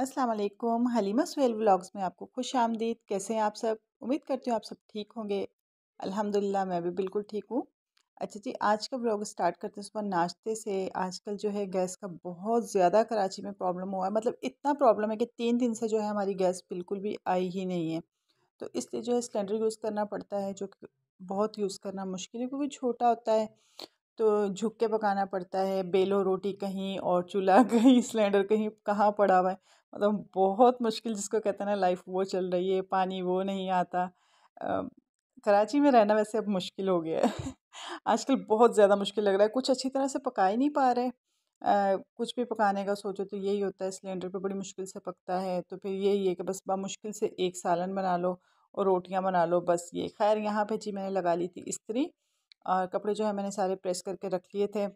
अस्सलाम वालेकुम हलीमा सुहेल व्लॉग्स में आपको खुश आमदीद कैसे हैं आप सब उम्मीद करती हूँ आप सब ठीक होंगे अल्हम्दुलिल्लाह मैं भी बिल्कुल ठीक हूँ अच्छा जी आज का ब्लॉग स्टार्ट करते हैं सुबह नाश्ते से आजकल जो है गैस का बहुत ज़्यादा कराची में प्रॉब्लम हुआ है मतलब इतना प्रॉब्लम है कि तीन दिन से जो है हमारी गैस बिल्कुल भी आई ही नहीं है तो इसलिए जो है सिलेंडर यूज़ करना पड़ता है जो बहुत यूज़ करना मुश्किल है क्योंकि छोटा होता है तो झुक के पकाना पड़ता है बेलो रोटी कहीं और चूल्हा कहीं सिलेंडर कहीं कहाँ पड़ा हुआ है मतलब बहुत मुश्किल जिसको कहते हैं ना लाइफ वो चल रही है पानी वो नहीं आता कराची में रहना वैसे अब मुश्किल हो गया है आजकल बहुत ज़्यादा मुश्किल लग रहा है कुछ अच्छी तरह से पका ही नहीं पा रहे आ, कुछ भी पकाने का सोचो तो यही होता है सिलेंडर पे बड़ी मुश्किल से पकता है तो फिर यही है कि बस बा मुश्किल से एक सालन बना लो और रोटियां बना लो बस ये खैर यहाँ पे जी मैंने लगा ली थी इस्त्री और कपड़े जो है मैंने सारे प्रेस करके रख लिए थे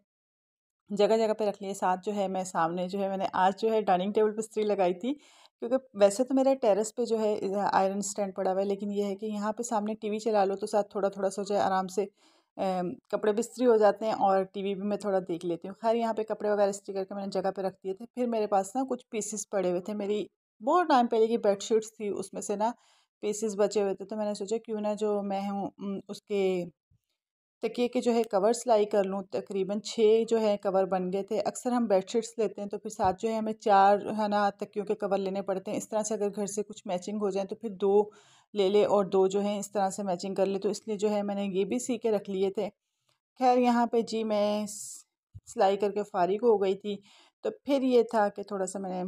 जगह जगह पे रख लिए साथ जो है मैं सामने जो है मैंने आज जो है डाइनिंग टेबल पर स्त्री लगाई थी क्योंकि वैसे तो मेरा टेरेस पे जो है आयरन स्टैंड पड़ा हुआ है लेकिन यह है कि यहाँ पे सामने टीवी चला लो तो साथ थोड़ा थोड़ा सोचा आराम से कपड़े भी स्त्री हो जाते हैं और टीवी भी मैं थोड़ा देख लेती हूँ खैर यहाँ पे कपड़े वगैरह स्त्री करके मैंने जगह पे रख दिए थे फिर मेरे पास ना कुछ पीसेस पड़े हुए थे मेरी बहुत टाइम पहले की बेडशीट्स थी उसमें से ना पीसेस बचे हुए थे तो मैंने सोचा क्यों ना जो मैं हूँ उसके तकिए के जो है कवर सिलाई कर लूँ तकरीबन छः जो है कवर बन गए थे अक्सर हम बेडशीट्स लेते हैं तो फिर साथ जो है हमें चार है ना तकियों के कवर लेने पड़ते हैं इस तरह से अगर घर से कुछ मैचिंग हो जाए तो फिर दो ले ले और दो जो है इस तरह से मैचिंग कर ले तो इसलिए जो है मैंने ये भी सी के रख लिए थे खैर यहाँ पर जी मैं सिलाई करके फारिग हो गई थी तो फिर ये था कि थोड़ा सा मैंने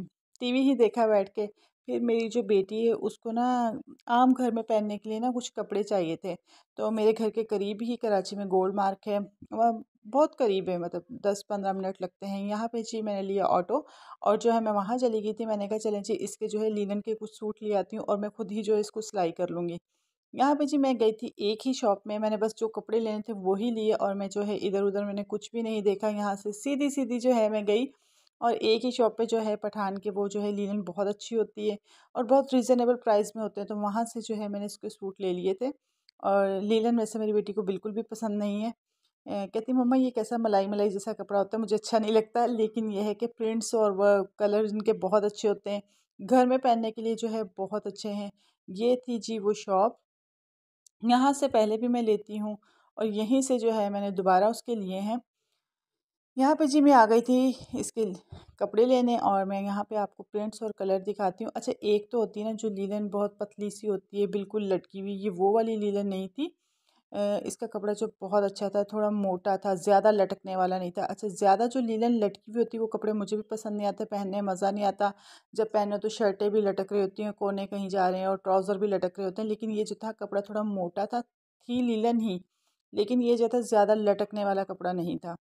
वी ही देखा बैठ के फिर मेरी जो बेटी है उसको ना आम घर में पहनने के लिए ना कुछ कपड़े चाहिए थे तो मेरे घर के करीब ही कराची में गोल्ड मार्क है वह बहुत करीब है मतलब दस पंद्रह मिनट लगते हैं यहाँ पे जी मैंने लिया ऑटो और जो है मैं वहाँ चली गई थी मैंने कहा चलें जी इसके जो है लिनन के कुछ सूट ले आती हूँ और मैं खुद ही जो है इसको सिलाई कर लूँगी यहाँ पे जी मैं गई थी एक ही शॉप में मैंने बस जो कपड़े लेने थे वो ही लिए और मैं जो है इधर उधर मैंने कुछ भी नहीं देखा यहाँ से सीधी सीधी जो है मैं गई और एक ही शॉप पे जो है पठान के वो जो है लीलन बहुत अच्छी होती है और बहुत रीज़नेबल प्राइस में होते हैं तो वहाँ से जो है मैंने इसके सूट ले लिए थे और लीलन वैसे मेरी बेटी को बिल्कुल भी पसंद नहीं है कहती मम्मा ये कैसा मलाई मलाई जैसा कपड़ा होता है मुझे अच्छा नहीं लगता लेकिन यह है कि प्रिंट्स और वह कलर इनके बहुत अच्छे होते हैं घर में पहनने के लिए जो है बहुत अच्छे हैं ये थी जी वो शॉप यहाँ से पहले भी मैं लेती हूँ और यहीं से जो है मैंने दोबारा उसके लिए हैं यहाँ पे जी मैं आ गई थी इसके कपड़े लेने और मैं यहाँ पे आपको प्रिंट्स और कलर दिखाती हूँ अच्छा एक तो होती है ना जो लीलन बहुत पतली सी होती है बिल्कुल लटकी हुई ये वो वाली लीलन नहीं थी इसका कपड़ा जो बहुत अच्छा था थोड़ा मोटा था ज़्यादा लटकने वाला नहीं था अच्छा ज़्यादा जो लीलन लटकी हुई होती है वो कपड़े मुझे भी पसंद नहीं आते पहनने मज़ा नहीं आता जब पहनो तो शर्टें भी लटक रही होती हैं कोने कहीं जा रहे हैं और ट्राउज़र भी लटक रहे होते हैं लेकिन ये जो था कपड़ा थोड़ा मोटा था थी लीलन ही लेकिन ये जो था ज़्यादा लटकने वाला कपड़ा नहीं था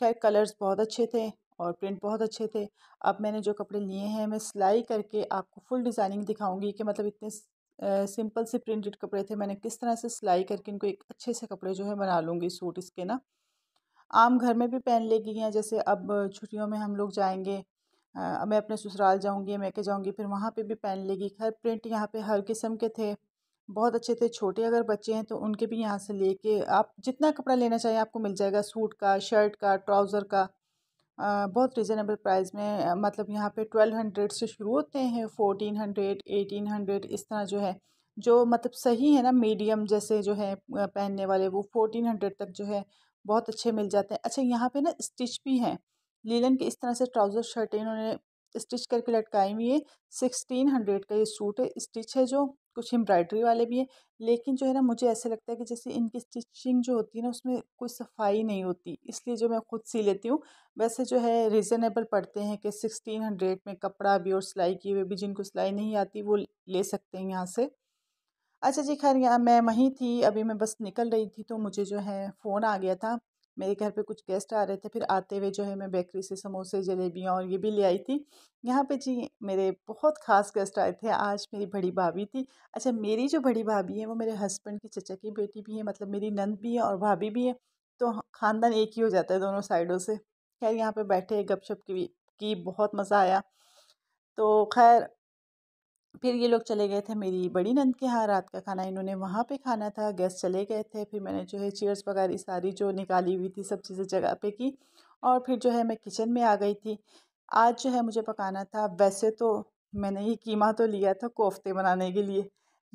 खैर कलर्स बहुत अच्छे थे और प्रिंट बहुत अच्छे थे अब मैंने जो कपड़े लिए हैं मैं सिलाई करके आपको फुल डिज़ाइनिंग दिखाऊंगी कि मतलब इतने सिंपल से प्रिंटेड कपड़े थे मैंने किस तरह से सिलाई करके इनको एक अच्छे से कपड़े जो है बना लूँगी सूट इसके ना आम घर में भी पहन लेगी या जैसे अब छुट्टियों में हम लोग जाएँगे मैं अपने ससुराल जाऊँगी मैं जाऊँगी फिर वहाँ पर भी पहन लेगी खैर प्रिंट यहाँ पर हर किस्म के थे बहुत अच्छे थे छोटे अगर बच्चे हैं तो उनके भी यहाँ से लेके आप जितना कपड़ा लेना चाहिए आपको मिल जाएगा सूट का शर्ट का ट्राउज़र का बहुत रिजनेबल प्राइस में मतलब यहाँ पे ट्वेल्व हंड्रेड से शुरू होते हैं फ़ोटीन हंड्रेड एटीन हंड्रेड इस तरह जो है जो मतलब सही है ना मीडियम जैसे जो है पहनने वाले वो फ़ोटीन हंड्रेड तक जो है बहुत अच्छे मिल जाते हैं अच्छा यहाँ पे ना स्टिच भी हैं लीलन के इस तरह से ट्राउज़र शर्ट इन्होंने स्टिच करके लटकाई हुई है सिक्सटीन हंड्रेड का ये सूट है स्टिच है जो कुछ एम्ब्रॉयडरी वाले भी हैं लेकिन जो है ना मुझे ऐसे लगता है कि जैसे इनकी स्टिचिंग जो होती है ना उसमें कोई सफाई नहीं होती इसलिए जो मैं खुद सी लेती हूँ वैसे जो है रीज़नेबल पड़ते हैं कि सिक्सटीन हंड्रेड में कपड़ा भी और सिलाई किए हुए भी जिनको सिलाई नहीं आती वो ले सकते हैं यहाँ से अच्छा जी खैर यहाँ मैं वहीं थी अभी मैं बस निकल रही थी तो मुझे जो है फ़ोन आ गया था मेरे घर पे कुछ गेस्ट आ रहे थे फिर आते हुए जो है मैं बेकरी से समोसे जलेबियाँ और ये भी ले आई थी यहाँ पे जी मेरे बहुत ख़ास गेस्ट आए थे आज मेरी बड़ी भाभी थी अच्छा मेरी जो बड़ी भाभी है वो मेरे हस्बैंड की चचा की बेटी भी है मतलब मेरी नंद भी है और भाभी भी है तो ख़ानदान एक ही हो जाता है दोनों साइडों से खैर यहाँ पर बैठे गपशप की की बहुत मज़ा आया तो खैर फिर ये लोग चले गए थे मेरी बड़ी नंद के यहाँ रात का खाना इन्होंने वहाँ पे खाना था गेस्ट चले गए थे फिर मैंने जो है चेयर्स वगैरह सारी जो निकाली हुई थी सब चीज़ें जगह पे की और फिर जो है मैं किचन में आ गई थी आज जो है मुझे पकाना था वैसे तो मैंने ये कीमा तो लिया था कोफ्ते बनाने के लिए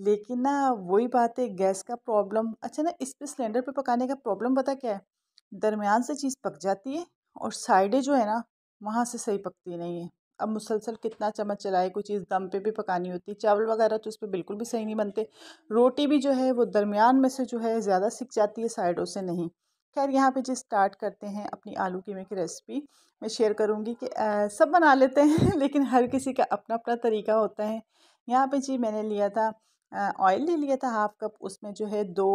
लेकिन ना वही बात है गैस का प्रॉब्लम अच्छा ना इस पर सिलेंडर पर पकाने का प्रॉब्लम पता क्या है दरमियान से चीज़ पक जाती है और साइडें जो है ना वहाँ से सही पकती नहीं है अब मुसलसल कितना चम्मच चलाए कोई चीज़ दम पे भी पकानी होती चावल वगैरह तो उस पर बिल्कुल भी सही नहीं बनते रोटी भी जो है वो दरमियान में से जो है ज़्यादा सीख जाती है साइडों से नहीं खैर यहाँ पे जो स्टार्ट करते हैं अपनी आलू कीमे की रेसिपी मैं शेयर करूँगी कि आ, सब बना लेते हैं लेकिन हर किसी का अपना अपना तरीका होता है यहाँ पर जी मैंने लिया था ऑयल ले लिया था हाफ कप उसमें जो है दो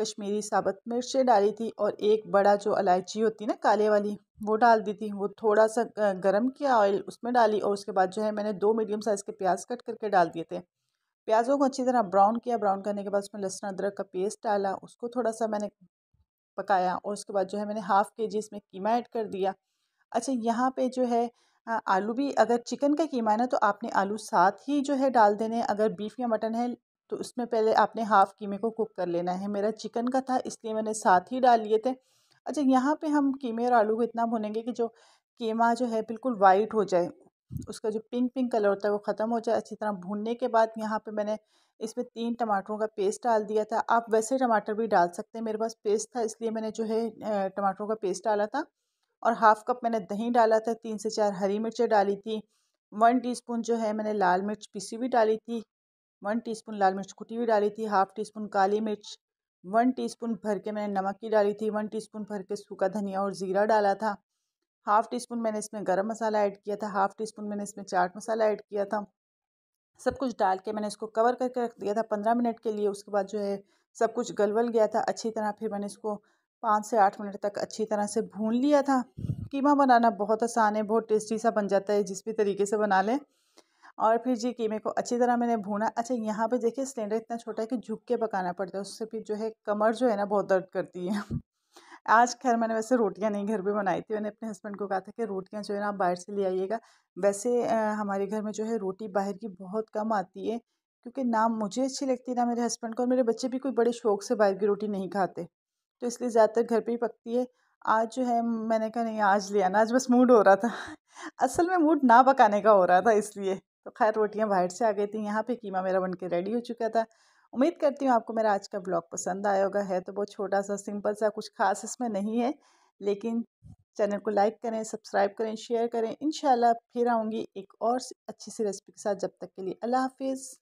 कश्मीरी साबत मिर्चें डाली थी और एक बड़ा जो इलायची होती है ना काले वाली वो डाल दी थी वो थोड़ा सा गर्म किया ऑयल उसमें डाली और उसके बाद जो है मैंने दो मीडियम साइज़ के प्याज कट करके डाल दिए थे प्याज़ों को अच्छी तरह ब्राउन किया ब्राउन करने के बाद उसमें लहसुन अदरक का पेस्ट डाला उसको थोड़ा सा मैंने पकाया और उसके बाद जो है मैंने हाफ़ के जी इसमें कीमा ऐड कर दिया अच्छा यहाँ पर जो है आलू भी अगर चिकन का कीमा है ना तो आपने आलू साथ ही जो है डाल देने अगर बीफ या मटन है तो उसमें पहले आपने हाफ़ कीमे को कुक कर लेना है मेरा चिकन का था इसलिए मैंने साथ ही डाल लिए थे अच्छा यहाँ पे हम कीमे और आलू को इतना भुनेंगे कि जो कीमा जो है बिल्कुल वाइट हो जाए उसका जो पिंक पिंक कलर होता है वो ख़त्म हो जाए अच्छी तरह भूनने के बाद यहाँ पे मैंने इसमें तीन टमाटरों का पेस्ट डाल दिया था आप वैसे टमाटर भी डाल सकते हैं मेरे पास पेस्ट था इसलिए मैंने जो है टमाटरों का पेस्ट डाला था और हाफ़ कप मैंने दही डाला था तीन से चार हरी मिर्चें डाली थी वन टीस्पून जो है मैंने लाल मिर्च पीसी हुई डाली थी वन टीस्पून लाल मिर्च कुटी हुई डाली थी हाफ़ टी स्पून काली मिर्च वन टीस्पून भर के मैंने नमक की डाली थी वन टीस्पून भर के सूखा धनिया और ज़ीरा डाला था हाफ़ टी स्पून मैंने इसमें गरम मसाला ऐड किया था हाफ़ टी स्पून मैंने इसमें चाट मसाला ऐड किया था सब कुछ डाल के मैंने इसको कवर करके रख दिया था पंद्रह मिनट के लिए उसके बाद जो है सब कुछ गलवल गया था अच्छी तरह फिर मैंने इसको पाँच से आठ मिनट तक अच्छी तरह से भून लिया था कीमा बनाना बहुत आसान है बहुत टेस्टी सा बन जाता है जिस भी तरीके से बना लें और फिर जी कीमे को अच्छी तरह मैंने भूना अच्छा यहाँ पे देखिए सिलेंडर इतना छोटा है कि झुक के पकाना पड़ता है उससे फिर जो है कमर जो है ना बहुत दर्द करती है आज खैर मैंने वैसे रोटियां नहीं घर पे बनाई थी मैंने अपने हस्बैंड को कहा था कि रोटियां जो है ना आप बाहर से ले आइएगा वैसे हमारे घर में जो है रोटी बाहर की बहुत कम आती है क्योंकि ना मुझे अच्छी लगती ना मेरे हस्बैंड को और मेरे बच्चे भी कोई बड़े शौक से बाहर की रोटी नहीं खाते तो इसलिए ज़्यादातर घर पर ही पकती है आज जो है मैंने कहा नहीं आज ले आना आज बस मूड हो रहा था असल में मूड ना पकाने का हो रहा था इसलिए तो खैर रोटियां बाहर से आ गई थी यहाँ पे कीमा मेरा बन के रेडी हो चुका था उम्मीद करती हूँ आपको मेरा आज का ब्लॉग पसंद आया होगा है तो बहुत छोटा सा सिंपल सा कुछ खास इसमें नहीं है लेकिन चैनल को लाइक करें सब्सक्राइब करें शेयर करें इन फिर आऊँगी एक और अच्छी सी रेसिपी के साथ जब तक के लिए अल्लाह हाफिज़